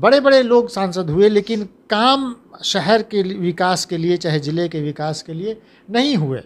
बड़े बड़े लोग सांसद हुए लेकिन काम शहर के विकास के लिए चाहे ज़िले के विकास के लिए नहीं हुए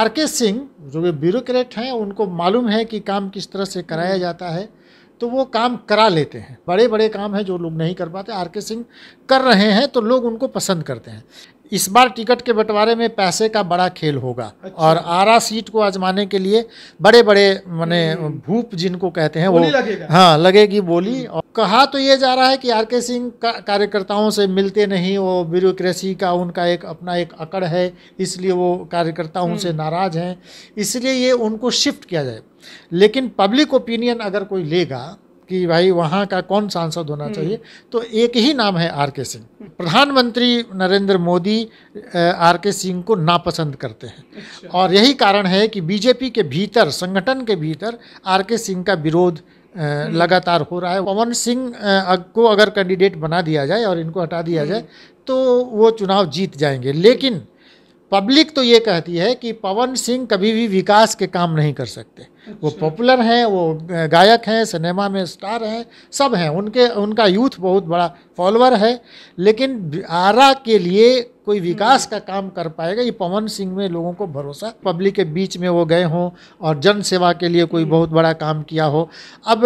आर के सिंह जो वे ब्यूरोक्रेट हैं उनको मालूम है कि काम किस तरह से कराया जाता है तो वो काम करा लेते हैं बड़े बड़े काम हैं जो लोग नहीं कर पाते आर के सिंह कर रहे हैं तो लोग उनको पसंद करते हैं इस बार टिकट के बंटवारे में पैसे का बड़ा खेल होगा अच्छा। और आरा सीट को आजमाने के लिए बड़े बड़े मैंने हम्म। भूप जिनको कहते हैं वो हाँ लगेगी बोली हम्म। और कहा तो ये जा रहा है कि आर के सिंह का कार्यकर्ताओं से मिलते नहीं वो ब्यूरोक्रेसी का उनका एक अपना एक अकड़ है इसलिए वो कार्यकर्ताओं हम्म। से नाराज हैं इसलिए ये उनको शिफ्ट किया जाए लेकिन पब्लिक ओपिनियन अगर कोई लेगा कि भाई वहाँ का कौन सांसद होना हम्म। चाहिए तो एक ही नाम है आर के सिंह प्रधानमंत्री नरेंद्र मोदी आर के सिंह को नापसंद करते हैं अच्छा। और यही कारण है कि बीजेपी के भीतर संगठन के भीतर आर के सिंह का विरोध हम्म। लगातार हो रहा है पवन सिंह को अगर कैंडिडेट बना दिया जाए और इनको हटा दिया हम्म। जाए तो वो चुनाव जीत जाएंगे लेकिन पब्लिक तो ये कहती है कि पवन सिंह कभी भी विकास के काम नहीं कर सकते वो पॉपुलर हैं वो गायक हैं सिनेमा में स्टार हैं सब हैं उनके उनका यूथ बहुत बड़ा फॉलोअर है लेकिन आरा के लिए कोई विकास हम्म। का काम कर पाएगा ये पवन सिंह में लोगों को भरोसा पब्लिक के बीच में वो गए हों और जन सेवा के लिए कोई हम्म। बहुत बड़ा काम किया हो अब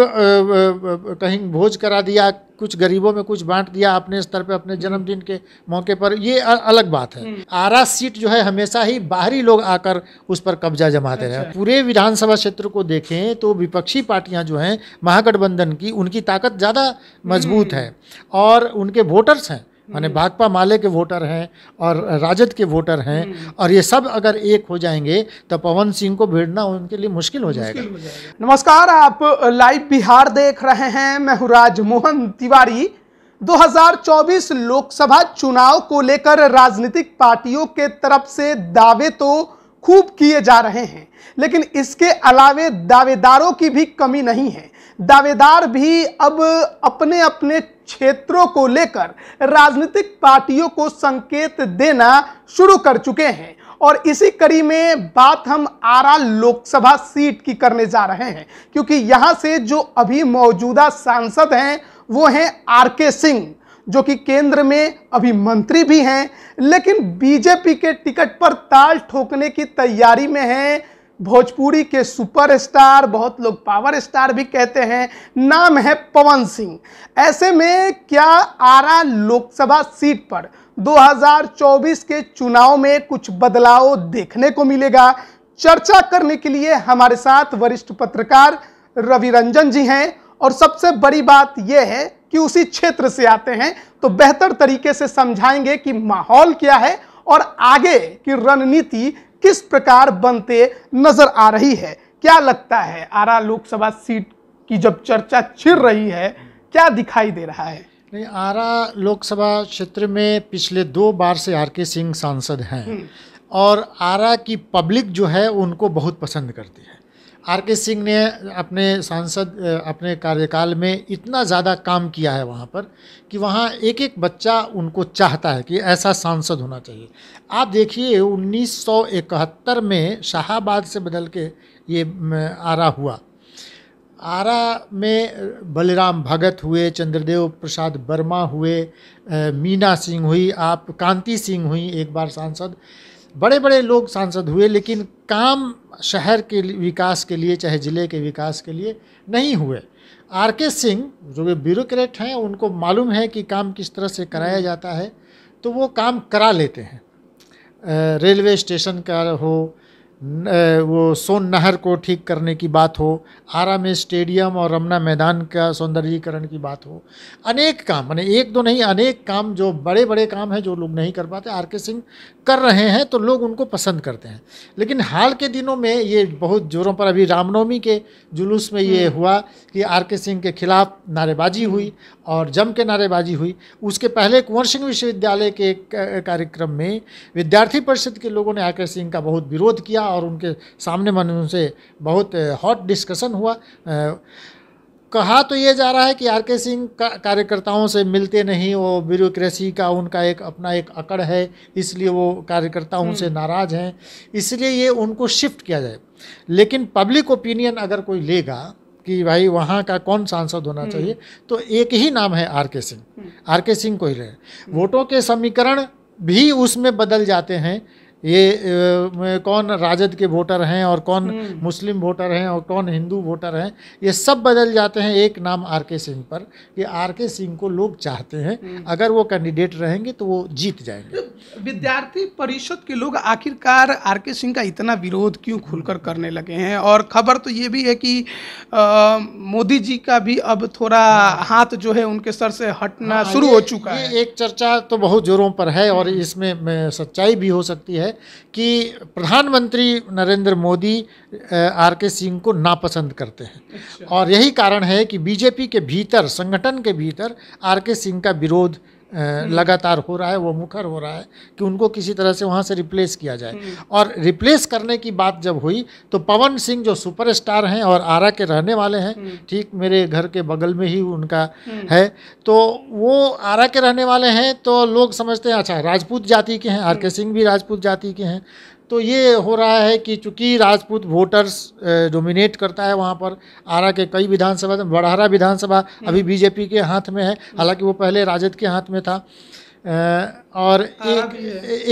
कहीं भोज करा दिया कुछ गरीबों में कुछ बांट दिया अपने स्तर पे अपने जन्मदिन हम्म। के मौके पर ये अलग बात है आरा सीट जो है हमेशा ही बाहरी लोग आकर उस पर कब्जा जमाते अच्छा। रहे पूरे विधानसभा क्षेत्र को देखें तो विपक्षी पार्टियां जो हैं महागठबंधन की उनकी ताकत ज़्यादा मजबूत है और उनके वोटर्स हैं माने हम्म। भाकपा माले के वोटर हैं और राजद के वोटर हैं हम्म। और ये सब अगर एक हो जाएंगे तो पवन सिंह को भिड़ना उनके लिए मुश्किल हो जाएगा, जाएगा। नमस्कार आप लाइव बिहार देख रहे हैं मैं हूँ राजमोहन तिवारी 2024 लोकसभा चुनाव को लेकर राजनीतिक पार्टियों के तरफ से दावे तो खूब किए जा रहे हैं लेकिन इसके अलावे दावेदारों की भी कमी नहीं है दावेदार भी अब अपने अपने क्षेत्रों को लेकर राजनीतिक पार्टियों को संकेत देना शुरू कर चुके हैं और इसी कड़ी में बात हम आरा लोकसभा सीट की करने जा रहे हैं क्योंकि यहाँ से जो अभी मौजूदा सांसद हैं वो हैं आर के सिंह जो कि केंद्र में अभी मंत्री भी हैं लेकिन बीजेपी के टिकट पर ताल ठोकने की तैयारी में हैं भोजपुरी के सुपरस्टार बहुत लोग पावर स्टार भी कहते हैं नाम है पवन सिंह ऐसे में क्या आरा लोकसभा सीट पर 2024 के चुनाव में कुछ बदलाव देखने को मिलेगा चर्चा करने के लिए हमारे साथ वरिष्ठ पत्रकार रवि रंजन जी हैं और सबसे बड़ी बात यह है कि उसी क्षेत्र से आते हैं तो बेहतर तरीके से समझाएंगे कि माहौल क्या है और आगे की रणनीति किस प्रकार बनते नजर आ रही है क्या लगता है आरा लोकसभा सीट की जब चर्चा छिड़ रही है क्या दिखाई दे रहा है नहीं आरा लोकसभा क्षेत्र में पिछले दो बार से आर के सिंह सांसद हैं हम्म। और आरा की पब्लिक जो है उनको बहुत पसंद करती है आर के सिंह ने अपने सांसद अपने कार्यकाल में इतना ज़्यादा काम किया है वहाँ पर कि वहाँ एक एक बच्चा उनको चाहता है कि ऐसा सांसद होना चाहिए आप देखिए 1971 में शाहबाद से बदल के ये आरा हुआ आरा में बलराम भगत हुए चंद्रदेव प्रसाद वर्मा हुए मीना सिंह हुई आप कांति सिंह हुई एक बार सांसद बड़े बड़े लोग सांसद हुए लेकिन काम शहर के विकास के लिए चाहे ज़िले के विकास के लिए नहीं हुए आर के सिंह जो भी ब्यूरोक्रेट हैं उनको मालूम है कि काम किस तरह से कराया जाता है तो वो काम करा लेते हैं रेलवे स्टेशन का हो वो सोन नहर को ठीक करने की बात हो आरा में स्टेडियम और रमना मैदान का सौंदर्यीकरण की बात हो अनेक काम मैंने एक दो तो नहीं अनेक काम जो बड़े बड़े काम हैं जो लोग नहीं कर पाते आर के सिंह कर रहे हैं तो लोग उनको पसंद करते हैं लेकिन हाल के दिनों में ये बहुत जोरों पर अभी रामनवमी के जुलूस में ये हम्म। हुआ कि आर के सिंह के खिलाफ नारेबाजी हुई और जम के नारेबाजी हुई उसके पहले कुंवर सिंह विश्वविद्यालय के कार्यक्रम में विद्यार्थी परिषद के लोगों ने आर के सिंह का बहुत विरोध किया और उनके सामने मन उनसे बहुत हॉट डिस्कशन हुआ कहा तो ये जा रहा है कि आर के सिंह का कार्यकर्ताओं से मिलते नहीं वो ब्यूरोक्रेसी का उनका एक अपना एक अकड़ है इसलिए वो कार्यकर्ताओं हम्म। से नाराज़ हैं इसलिए ये उनको शिफ्ट किया जाए लेकिन पब्लिक ओपिनियन अगर कोई लेगा कि भाई वहाँ का कौन सांसद होना हम्म। चाहिए तो एक ही नाम है आर के सिंह हम्म। आर के सिंह को ही ले वोटों के समीकरण भी उसमें बदल जाते हैं ये कौन राजद के वोटर हैं और कौन हम्म। मुस्लिम वोटर हैं और कौन हिंदू वोटर हैं ये सब बदल जाते हैं एक नाम आर के सिंह पर कि आर के सिंह को लोग चाहते हैं हम्म। अगर वो कैंडिडेट रहेंगे तो वो जीत जाएंगे विद्यार्थी परिषद के लोग आखिरकार आर के सिंह का इतना विरोध क्यों खुलकर करने लगे हैं और खबर तो ये भी है कि मोदी जी का भी अब थोड़ा हाँ। हाथ जो है उनके सर से हटना हाँ, शुरू हो चुका ये, है एक चर्चा तो बहुत जोरों पर है और इसमें सच्चाई भी हो सकती है कि प्रधानमंत्री नरेंद्र मोदी आर के सिंह को नापसंद करते हैं अच्छा। और यही कारण है कि बीजेपी के भीतर संगठन के भीतर आर के सिंह का विरोध लगातार हो रहा है वो मुखर हो रहा है कि उनको किसी तरह से वहाँ से रिप्लेस किया जाए हम्म। और रिप्लेस करने की बात जब हुई तो पवन सिंह जो सुपरस्टार हैं और आरा के रहने वाले हैं हम्म। ठीक मेरे घर के बगल में ही उनका हम्म। है तो वो आरा के रहने वाले हैं तो लोग समझते हैं अच्छा राजपूत जाति के हैं आर के सिंह भी राजपूत जाति के हैं तो ये हो रहा है कि चूँकि राजपूत वोटर्स डोमिनेट करता है वहाँ पर आरा के कई विधानसभा बड़हरा विधानसभा हम्म। अभी बीजेपी के हाथ में है हम्म। हालांकि वो पहले राजद के हाथ में था और एक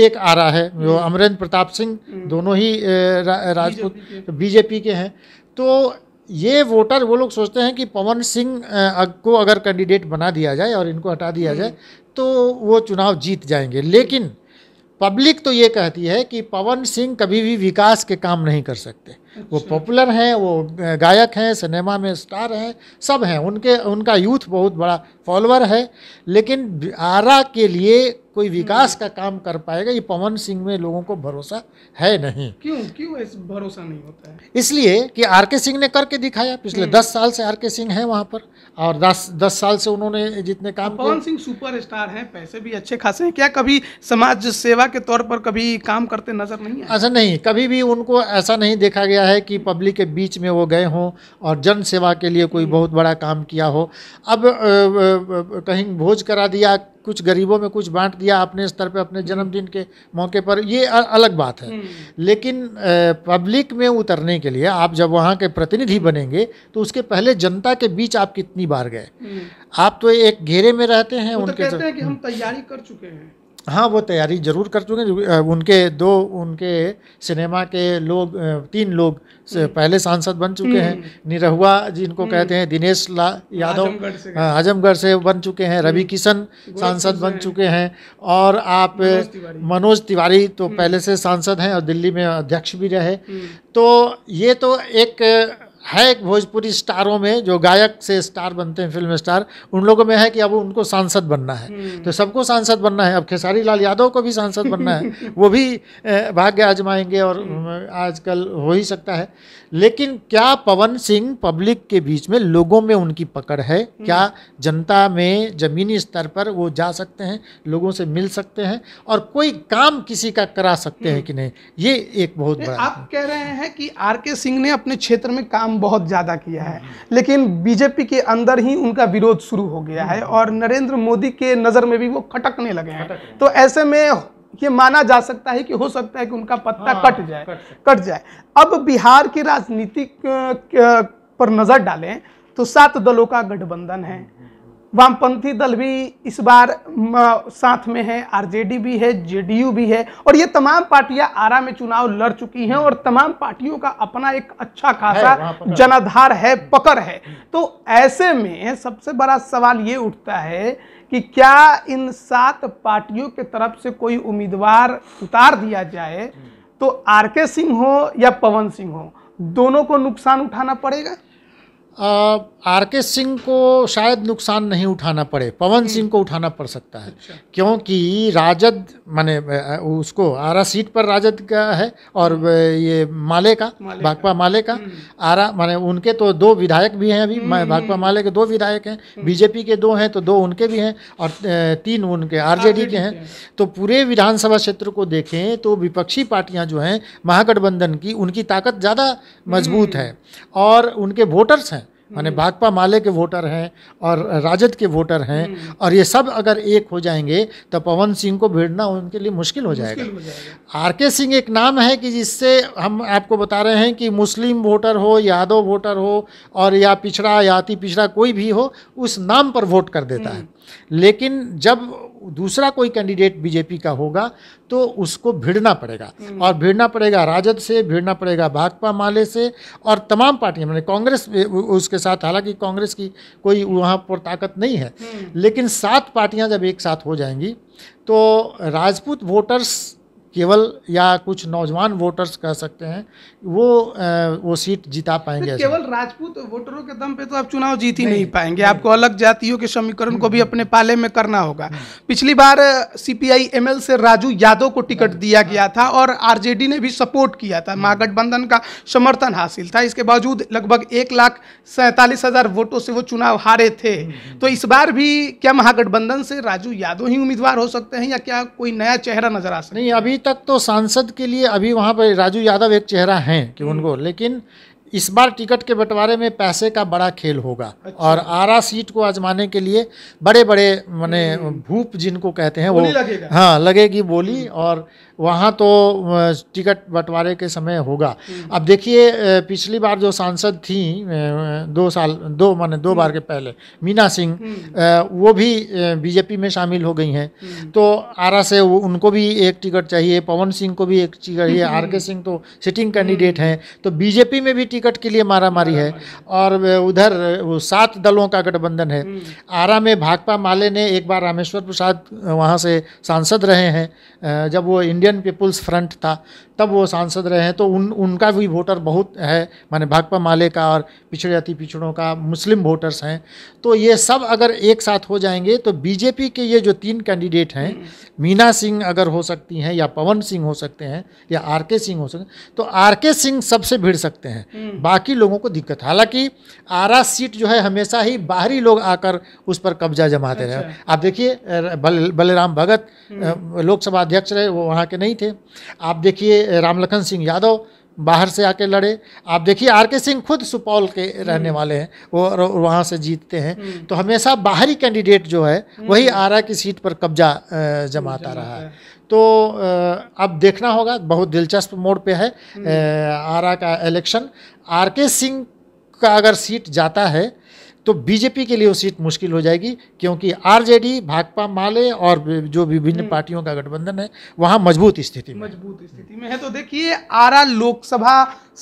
एक आरा है जो हम्म। अमरेंद्र प्रताप सिंह दोनों ही रा, राजपूत बीजेपी के हैं तो ये वोटर वो लोग सोचते हैं कि पवन सिंह को अगर कैंडिडेट बना दिया जाए और इनको हटा दिया जाए तो वो चुनाव जीत जाएंगे लेकिन पब्लिक तो ये कहती है कि पवन सिंह कभी भी विकास के काम नहीं कर सकते अच्छा। वो पॉपुलर हैं वो गायक हैं सिनेमा में स्टार हैं सब हैं उनके उनका यूथ बहुत बड़ा फॉलोअर है लेकिन आरा के लिए कोई विकास हम्म। का काम कर पाएगा ये पवन सिंह में लोगों को भरोसा है नहीं क्यों क्यों इस भरोसा नहीं होता है इसलिए कि आर के सिंह ने करके दिखाया पिछले हम्म। दस साल से आर के सिंह हैं वहाँ पर और दस दस साल से उन्होंने जितने काम तो पवन सिंह सुपर स्टार हैं पैसे भी अच्छे खासे हैं क्या कभी समाज सेवा के तौर पर कभी काम करते नजर नहीं है ऐसा नहीं कभी भी उनको ऐसा नहीं देखा गया है कि पब्लिक के बीच में वो गए हों और जन सेवा के लिए कोई बहुत बड़ा काम किया हो अब कहीं भोज करा दिया कुछ गरीबों में कुछ बांट दिया अपने स्तर पे अपने जन्मदिन के मौके पर ये अलग बात है हम्म। लेकिन पब्लिक में उतरने के लिए आप जब वहाँ के प्रतिनिधि बनेंगे तो उसके पहले जनता के बीच आप कितनी बार गए हम्म। आप तो एक घेरे में रहते हैं तो उनके कहते हैं कि हम हम्म। तैयारी कर चुके हैं हाँ वो तैयारी ज़रूर कर चुके उनके दो उनके सिनेमा के लोग तीन लोग हम्म। पहले सांसद बन चुके हैं हम्म। निरहुआ जिनको हम्म। कहते हैं दिनेश ला यादव आजमगढ़ से हाँ, बन चुके हैं रवि किशन सांसद बन चुके हैं और आप मनोज तिवारी तो पहले से सांसद हैं और दिल्ली में अध्यक्ष भी रहे तो ये तो एक है एक भोजपुरी स्टारों में जो गायक से स्टार बनते हैं फिल्म स्टार उन लोगों में है कि अब उनको सांसद बनना है हम्म। तो सबको सांसद बनना है अब खेसारी लाल यादव को भी सांसद बनना है वो भी भाग्य आजमाएंगे और हम्म। आजकल हो ही सकता है लेकिन क्या पवन सिंह पब्लिक के बीच में लोगों में उनकी पकड़ है क्या हम्म। जनता में ज़मीनी स्तर पर वो जा सकते हैं लोगों से मिल सकते हैं और कोई काम किसी का करा सकते हैं कि नहीं ये एक बहुत बड़ा आप कह रहे हैं कि आर के सिंह ने अपने क्षेत्र में काम बहुत ज़्यादा किया है लेकिन बीजेपी के अंदर ही उनका विरोध शुरू हो गया है और नरेंद्र मोदी के नज़र में भी वो खटकने लगे हैं तो ऐसे में ये माना जा सकता है कि हो सकता है कि उनका पत्ता हाँ, कट जाए कट, कट जाए अब बिहार की राजनीति पर नज़र डालें तो सात दलों का गठबंधन है वामपंथी दल भी इस बार साथ में है आरजेडी भी है जेडीयू भी है और ये तमाम पार्टियां आरा में चुनाव लड़ चुकी हैं और तमाम पार्टियों का अपना एक अच्छा खासा जनाधार है पकड़ है तो ऐसे में सबसे बड़ा सवाल ये उठता है कि क्या इन सात पार्टियों के तरफ से कोई उम्मीदवार उतार दिया जाए तो आर के सिंह हो या पवन सिंह हो दोनों को नुकसान उठाना पड़ेगा आर के सिंह को शायद नुकसान नहीं उठाना पड़े पवन हम्म। सिंह को उठाना पड़ सकता है अच्छा। क्योंकि राजद माने उसको आरा सीट पर राजद का है और हम्म। ये माले का भाकपा माले का हम्म। आरा माने उनके तो दो विधायक भी हैं अभी भाकपा माले के दो विधायक हैं बीजेपी के दो हैं तो दो उनके भी हैं और तीन उनके आर के हैं तो पूरे विधानसभा क्षेत्र को देखें तो विपक्षी पार्टियाँ जो हैं महागठबंधन की उनकी ताकत ज़्यादा मजबूत है और उनके वोटर्स हैं અને ભાગપા માલે કે વોટર હે ઓર રાજત કે વોટર હે ઓર યે સબ અગર એક હો જાયેંગે તો પવનસિંહ કો ભેડના انકે લિયે મુશ્કિલ હો જાયેગા આર કે સિંહ એક નામ હે કે જisse હમ આપકો બતા રહે હે કે મુસ્લિમ વોટર હો યાદવ વોટર હો ઓર યા પિછરા આયાતી પિછરા કોઈ ભી હો ઉસ નામ પર વોટ કર દેતા હે लेकिन जब दूसरा कोई कैंडिडेट बीजेपी का होगा तो उसको भिड़ना पड़ेगा हम्म। और भिड़ना पड़ेगा राजद से भिड़ना पड़ेगा भाकपा माले से और तमाम पार्टियां मैंने मतलब कांग्रेस उसके साथ हालांकि कांग्रेस की कोई वहाँ पर ताकत नहीं है हम्म। लेकिन सात पार्टियां जब एक साथ हो जाएंगी तो राजपूत वोटर्स केवल या कुछ नौजवान वोटर्स कह सकते हैं वो वो सीट जीता तो पाएंगे केवल राजपूत वोटरों के दम पे तो आप चुनाव जीत ही नहीं, पाएंगे नहीं। आपको अलग जातियों के समीकरण को भी हम्म। अपने पाले में करना होगा हम्म। पिछली बार सीपीआई एमएल से राजू यादव को टिकट हाँ। दिया गया हाँ। था और आरजेडी ने भी सपोर्ट किया था हम्म। महागठबंधन का समर्थन हासिल था इसके बावजूद लगभग एक लाख सैंतालीस हजार वोटों से वो चुनाव हारे थे तो इस बार भी क्या महागठबंधन से राजू यादव ही उम्मीदवार हो सकते हैं या क्या कोई नया चेहरा नजर आ सकता नहीं अभी तक तो सांसद के लिए अभी वहाँ पर राजू यादव एक चेहरा हैं कि हम्म। उनको लेकिन इस बार टिकट के बंटवारे में पैसे का बड़ा खेल होगा अच्छा। और आरा सीट को आजमाने के लिए बड़े बड़े मैंने हम्म। भूप जिनको कहते हैं वो हाँ लगेगी बोली हम्म। और वहाँ तो टिकट बंटवारे के समय होगा हम्म। अब देखिए पिछली बार जो सांसद थी दो साल दो माने दो बार के पहले मीना सिंह वो भी बीजेपी में शामिल हो गई हैं तो आरा से उनको भी एक टिकट चाहिए पवन सिंह को भी एक टिकट चाहिए आर के सिंह तो सिटिंग कैंडिडेट हैं तो बीजेपी में भी टिकट के लिए मारा मारी है और उधर सात दलों का गठबंधन है हम्म। आरा में भाकपा माले ने एक बार रामेश्वर प्रसाद वहाँ से सांसद रहे हैं जब वो इंडियन पीपुल्स फ्रंट था तब वो सांसद रहे हैं तो उन उनका भी वोटर बहुत है माने भाकपा माले का और पिछड़े अति पिछड़ों का मुस्लिम वोटर्स हैं तो ये सब अगर एक साथ हो जाएंगे तो बीजेपी के ये जो तीन कैंडिडेट हैं हम्म। मीना सिंह अगर हो सकती हैं या पवन सिंह हो सकते हैं या आर के सिंह हो सकते हैं तो आर के सिंह सबसे भिड़ सकते हैं हम्म। हम्म। बाकी लोगों को दिक्कत हालांकि आरा सीट जो है हमेशा ही बाहरी लोग आकर उस पर कब्जा जमाते अच्छा। रहे आप देखिए बलराम भगत हम्म। लोकसभा अध्यक्ष रहे वो वहाँ के नहीं थे आप देखिए राम लखन सिंह यादव बाहर से आके लड़े आप देखिए आर के सिंह खुद सुपौल के हम्म। रहने वाले हैं वो वहाँ से जीतते हैं तो हमेशा बाहरी कैंडिडेट जो है वही आरा की सीट पर कब्जा जमाता रहा है तो अब देखना होगा बहुत दिलचस्प मोड पे है हम्म। आरा का इलेक्शन आर के सिंह का अगर सीट जाता है तो बीजेपी के लिए वो सीट मुश्किल हो जाएगी क्योंकि आरजेडी भाकपा माले और जो विभिन्न हम्म। पार्टियों का गठबंधन है वहां मजबूत स्थिति मजबूत स्थिति में है तो देखिए आरा लोकसभा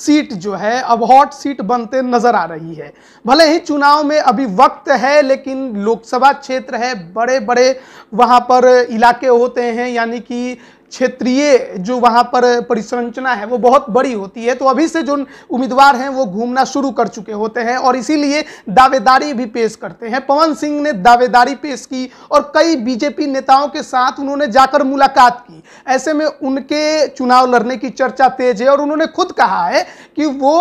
सीट जो है अब हॉट सीट बनते नजर आ रही है भले ही चुनाव में अभी वक्त है लेकिन लोकसभा क्षेत्र है बड़े बड़े वहां पर इलाके होते हैं यानी कि क्षेत्रीय जो वहाँ पर परिसंरचना है वो बहुत बड़ी होती है तो अभी से जो उम्मीदवार हैं वो घूमना शुरू कर चुके होते हैं और इसीलिए दावेदारी भी पेश करते हैं पवन सिंह ने दावेदारी पेश की और कई बीजेपी नेताओं के साथ उन्होंने जाकर मुलाकात की ऐसे में उनके चुनाव लड़ने की चर्चा तेज है और उन्होंने खुद कहा है कि वो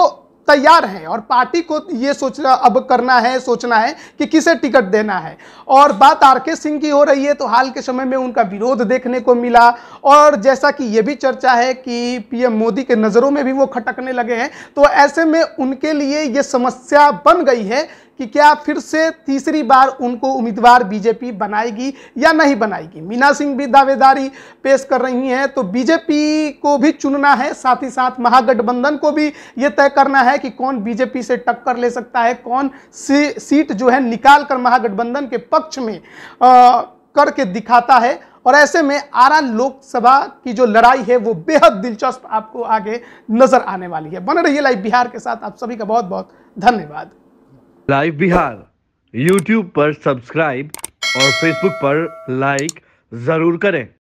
तैयार हैं और पार्टी को ये सोचना अब करना है सोचना है कि किसे टिकट देना है और बात आर के सिंह की हो रही है तो हाल के समय में उनका विरोध देखने को मिला और जैसा कि ये भी चर्चा है कि पीएम मोदी के नज़रों में भी वो खटकने लगे हैं तो ऐसे में उनके लिए ये समस्या बन गई है कि क्या फिर से तीसरी बार उनको उम्मीदवार बीजेपी बनाएगी या नहीं बनाएगी मीना सिंह भी दावेदारी पेश कर रही हैं तो बीजेपी को भी चुनना है साथ ही साथ महागठबंधन को भी ये तय करना है कि कौन बीजेपी से टक्कर ले सकता है कौन सीट जो है निकाल कर महागठबंधन के पक्ष में आ, करके दिखाता है और ऐसे में आरा लोकसभा की जो लड़ाई है वो बेहद दिलचस्प आपको आगे नजर आने वाली है बन रही है लाइव बिहार के साथ आप सभी का बहुत बहुत धन्यवाद लाइव बिहार यूट्यूब पर सब्सक्राइब और फेसबुक पर लाइक ज़रूर करें